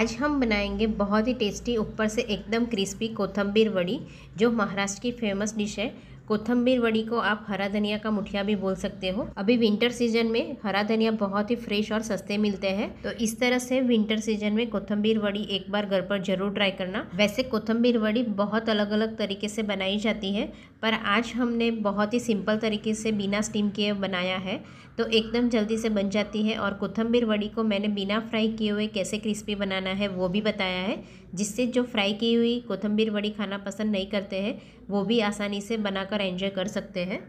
आज हम बनाएंगे बहुत ही टेस्टी ऊपर से एकदम क्रिस्पी कोथम्बीर वड़ी जो महाराष्ट्र की फेमस डिश है कोथम्बीर वड़ी को आप हरा धनिया का मुठिया भी बोल सकते हो अभी विंटर सीजन में हरा धनिया बहुत ही फ्रेश और सस्ते मिलते हैं तो इस तरह से विंटर सीजन में कोथम्बीर वड़ी एक बार घर पर जरूर ट्राई करना वैसे कोथम्बीर वड़ी बहुत अलग अलग तरीके से बनाई जाती है पर आज हमने बहुत ही सिंपल तरीके से बिना स्टीम किए बनाया है तो एकदम जल्दी से बन जाती है और कोथम्बीर वड़ी को मैंने बिना फ्राई किए हुए कैसे क्रिस्पी बनाना है वो भी बताया है जिससे जो फ्राई की हुई कोथम्बीर वड़ी खाना पसंद नहीं करते हैं वो भी आसानी से बनाकर एंजॉय कर सकते हैं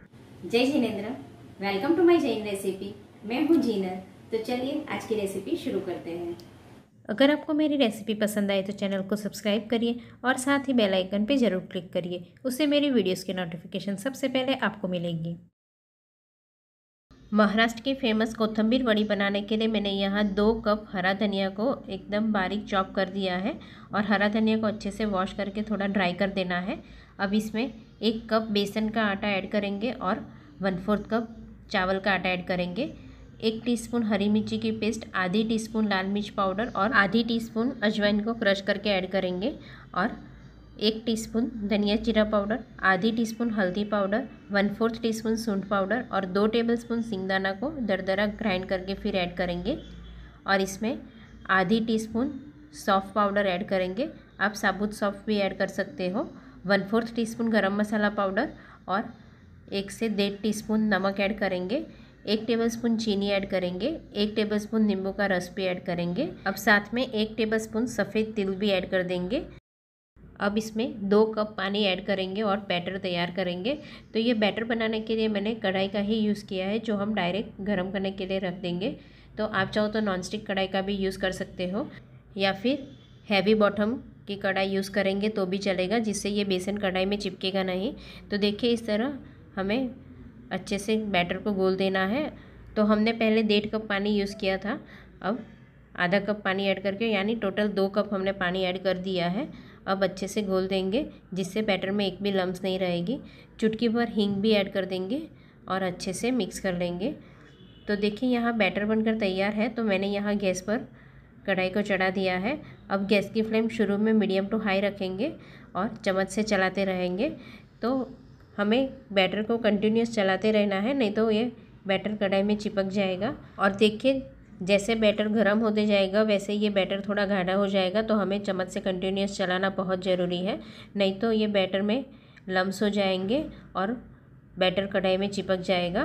जय Jinendra welcome to my Jain recipe मैं हूँ जीनर तो चलिए आज की रेसिपी शुरू करते हैं अगर आपको मेरी रेसिपी पसंद आए तो चैनल को सब्सक्राइब करिए और साथ ही बेल आइकन पर ज़रूर क्लिक करिए उससे मेरी वीडियोस की नोटिफिकेशन सबसे पहले आपको मिलेंगी महाराष्ट्र की फेमस कोथम्बीर वड़ी बनाने के लिए मैंने यहाँ दो कप हरा धनिया को एकदम बारीक चॉप कर दिया है और हरा धनिया को अच्छे से वॉश करके थोड़ा ड्राई कर देना है अब इसमें एक कप बेसन का आटा ऐड करेंगे और वन फोर्थ कप चावल का आटा ऐड करेंगे एक टीस्पून हरी मिर्ची की पेस्ट आधी टीस्पून लाल मिर्च पाउडर और आधी टीस्पून अजवाइन को क्रश करके ऐड करेंगे और एक टीस्पून धनिया जीरा पाउडर आधी टीस्पून हल्दी पाउडर वन फोर्थ टीस्पून सूंढ पाउडर और दो टेबलस्पून सिंगदाना को दरदरा ग्राइंड करके फिर ऐड करेंगे और इसमें आधी टीस्पून सॉफ्ट पाउडर ऐड करेंगे आप साबुत सॉफ्ट भी ऐड कर सकते हो वन फोर्थ टीस्पून गरम मसाला पाउडर और एक से डेढ़ टी नमक ऐड करेंगे एक टेबलस्पून चीनी ऐड करेंगे एक टेबलस्पून नींबू का रस भी ऐड करेंगे अब साथ में एक टेबलस्पून सफ़ेद तिल भी ऐड कर देंगे अब इसमें दो कप पानी ऐड करेंगे और बैटर तैयार करेंगे तो ये बैटर बनाने के लिए मैंने कढ़ाई का ही यूज़ किया है जो हम डायरेक्ट गर्म करने के लिए रख देंगे तो आप चाहो तो नॉनस्टिक कढ़ाई का भी यूज़ कर सकते हो या फिर हैवी बॉटम की कढ़ाई यूज़ करेंगे तो भी चलेगा जिससे ये बेसन कढ़ाई में चिपकेगा नहीं तो देखिए इस तरह हमें अच्छे से बैटर को गोल देना है तो हमने पहले डेढ़ कप पानी यूज़ किया था अब आधा कप पानी ऐड करके यानी टोटल दो कप हमने पानी ऐड कर दिया है अब अच्छे से घोल देंगे जिससे बैटर में एक भी लम्स नहीं रहेगी चुटकी भर हींग भी ऐड कर देंगे और अच्छे से मिक्स कर लेंगे तो देखिए यहाँ बैटर बनकर तैयार है तो मैंने यहाँ गैस पर कढ़ाई को चढ़ा दिया है अब गैस की फ्लेम शुरू में मीडियम टू हाई रखेंगे और चम्मच से चलाते रहेंगे तो हमें बैटर को कंटिन्यूस चलाते रहना है नहीं तो ये बैटर कढ़ाई में चिपक जाएगा और देखिए जैसे बैटर गर्म होते जाएगा वैसे ये बैटर थोड़ा गाढ़ा हो जाएगा तो हमें चम्मच से कंटिन्यूस चलाना बहुत ज़रूरी है नहीं तो ये बैटर में लम्स हो जाएंगे और बैटर कढ़ाई में चिपक जाएगा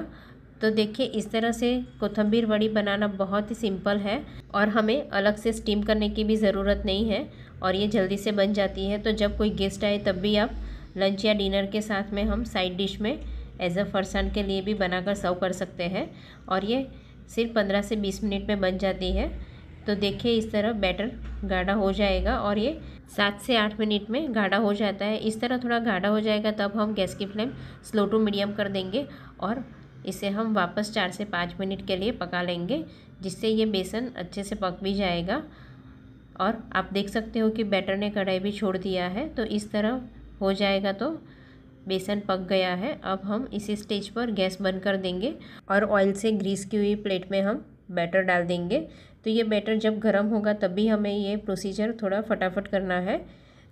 तो देखिए इस तरह से कोथम्बीर वड़ी बनाना बहुत ही सिंपल है और हमें अलग से स्टीम करने की भी ज़रूरत नहीं है और ये जल्दी से बन जाती है तो जब कोई गेस्ट आए तब भी आप लंच या डिनर के साथ में हम साइड डिश में एज अ फरसान के लिए भी बनाकर सर्व कर सकते हैं और ये सिर्फ पंद्रह से बीस मिनट में बन जाती है तो देखिए इस तरह बैटर गाढ़ा हो जाएगा और ये सात से आठ मिनट में गाढ़ा हो जाता है इस तरह थोड़ा गाढ़ा हो जाएगा तब हम गैस की फ्लेम स्लो टू मीडियम कर देंगे और इसे हम वापस चार से पाँच मिनट के लिए पका लेंगे जिससे ये बेसन अच्छे से पक भी जाएगा और आप देख सकते हो कि बैटर ने कढ़ाई भी छोड़ दिया है तो इस तरह हो जाएगा तो बेसन पक गया है अब हम इसी स्टेज पर गैस बंद कर देंगे और ऑयल से ग्रीस की हुई प्लेट में हम बैटर डाल देंगे तो ये बैटर जब गर्म होगा तभी हमें ये प्रोसीजर थोड़ा फटाफट करना है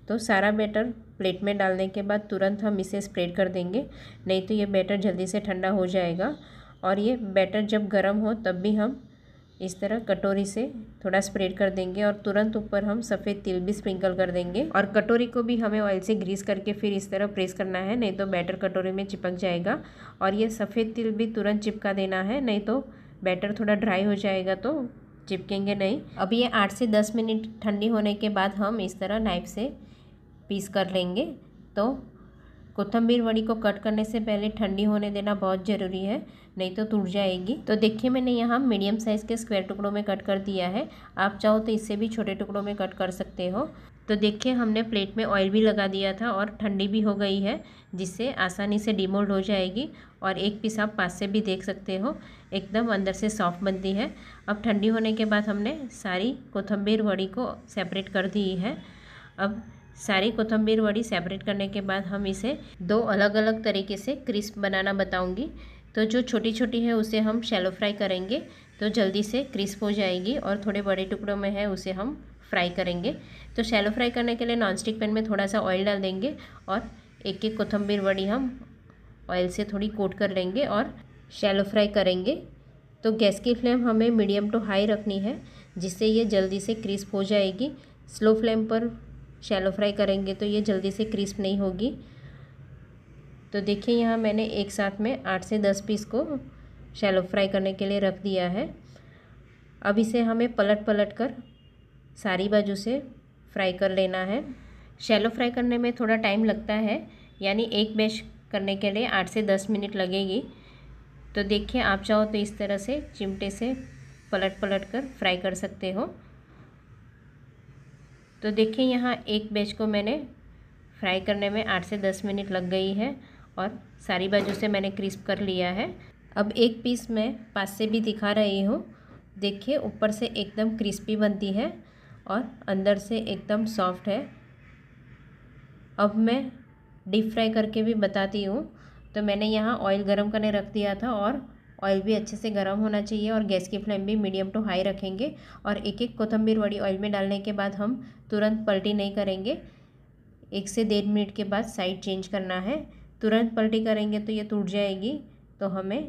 तो सारा बैटर प्लेट में डालने के बाद तुरंत हम इसे स्प्रेड कर देंगे नहीं तो ये बैटर जल्दी से ठंडा हो जाएगा और ये बैटर जब गर्म हो तब भी हम इस तरह कटोरी से थोड़ा स्प्रेड कर देंगे और तुरंत ऊपर हम सफ़ेद तिल भी स्प्रिंकल कर देंगे और कटोरी को भी हमें ऑयल से ग्रीस करके फिर इस तरह प्रेस करना है नहीं तो बैटर कटोरी में चिपक जाएगा और ये सफ़ेद तिल भी तुरंत चिपका देना है नहीं तो बैटर थोड़ा ड्राई हो जाएगा तो चिपकेंगे नहीं अब ये आठ से दस मिनट ठंडी होने के बाद हम इस तरह नाइफ से पीस कर लेंगे तो कोथम्बीर वड़ी को कट करने से पहले ठंडी होने देना बहुत ज़रूरी है नहीं तो टूट जाएगी तो देखिए मैंने यहाँ मीडियम साइज़ के स्क्वायर टुकड़ों में कट कर दिया है आप चाहो तो इससे भी छोटे टुकड़ों में कट कर सकते हो तो देखिए हमने प्लेट में ऑयल भी लगा दिया था और ठंडी भी हो गई है जिससे आसानी से डिमोल्ड हो जाएगी और एक पीस आप पास से भी देख सकते हो एकदम अंदर से सॉफ्ट बनती है अब ठंडी होने के बाद हमने सारी कोथम्बीर वड़ी को सेपरेट कर दी है अब सारी कोथम्बीर वड़ी सेपरेट करने के बाद हम इसे दो अलग अलग तरीके से क्रिस्प बनाना बताऊंगी तो जो छोटी छोटी है उसे हम शैलो फ्राई करेंगे तो जल्दी से क्रिस्प हो जाएगी और थोड़े बड़े टुकड़ों में है उसे हम फ्राई करेंगे तो शैलो फ्राई करने के लिए नॉनस्टिक पैन में थोड़ा सा ऑयल डाल देंगे और एक एक कोथम्बीर वड़ी हम ऑयल से थोड़ी कोट कर लेंगे और शैलो फ्राई करेंगे तो गैस की फ्लेम हमें मीडियम टू हाई रखनी है जिससे ये जल्दी से क्रिस्प हो जाएगी स्लो फ्लेम पर शैलो फ्राई करेंगे तो ये जल्दी से क्रिस्प नहीं होगी तो देखिए यहाँ मैंने एक साथ में आठ से दस पीस को शैलो फ्राई करने के लिए रख दिया है अब इसे हमें पलट पलट कर सारी बाजू से फ्राई कर लेना है शैलो फ्राई करने में थोड़ा टाइम लगता है यानी एक बैच करने के लिए आठ से दस मिनट लगेगी तो देखिए आप चाहो तो इस तरह से चिमटे से पलट पलट कर फ्राई कर सकते हो तो देखिए यहाँ एक बेच को मैंने फ्राई करने में आठ से दस मिनट लग गई है और सारी बाजू से मैंने क्रिस्प कर लिया है अब एक पीस मैं पास से भी दिखा रही हूँ देखिए ऊपर से एकदम क्रिस्पी बनती है और अंदर से एकदम सॉफ्ट है अब मैं डीप फ्राई करके भी बताती हूँ तो मैंने यहाँ ऑयल गरम करने रख दिया था और ऑयल भी अच्छे से गर्म होना चाहिए और गैस की फ्लेम भी मीडियम टू हाई रखेंगे और एक एक कोथम्बीर वड़ी ऑयल में डालने के बाद हम तुरंत पलटी नहीं करेंगे एक से डेढ़ मिनट के बाद साइड चेंज करना है तुरंत पलटी करेंगे तो ये टूट जाएगी तो हमें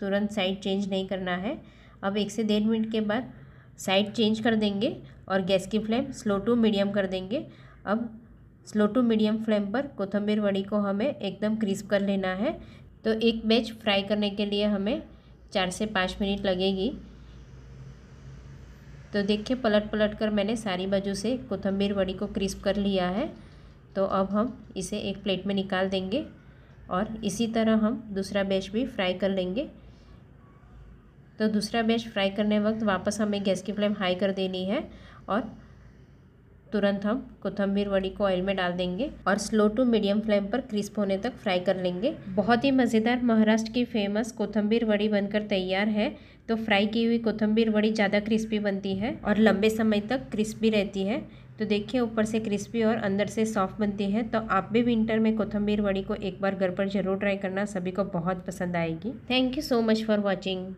तुरंत साइड चेंज नहीं करना है अब एक से डेढ़ मिनट के बाद साइड चेंज कर देंगे और गैस की फ्लेम स्लो टू मीडियम कर देंगे अब स्लो टू मीडियम फ्लेम पर कोथम्बीर वड़ी को हमें एकदम क्रिस्प कर लेना है तो एक बैच फ्राई करने के लिए हमें चार से पाँच मिनट लगेगी तो देखिए पलट पलट कर मैंने सारी बाजू से कोथम्बीर वड़ी को क्रिस्प कर लिया है तो अब हम इसे एक प्लेट में निकाल देंगे और इसी तरह हम दूसरा बैच भी फ्राई कर लेंगे तो दूसरा बैच फ्राई करने वक्त वापस हमें गैस की फ्लेम हाई कर देनी है और तुरंत हम कोथम्बीर वड़ी को ऑयल में डाल देंगे और स्लो टू मीडियम फ्लेम पर क्रिस्प होने तक फ्राई कर लेंगे बहुत ही मज़ेदार महाराष्ट्र की फेमस कोथम्बीर वड़ी बनकर तैयार है तो फ्राई की हुई कोथम्बीर वड़ी ज़्यादा क्रिस्पी बनती है और लंबे समय तक क्रिस्पी रहती है तो देखिए ऊपर से क्रिस्पी और अंदर से सॉफ्ट बनती है तो आप भी विंटर में कोथम्बीर वड़ी को एक बार घर पर जरूर ट्राई करना सभी को बहुत पसंद आएगी thank you so much for watching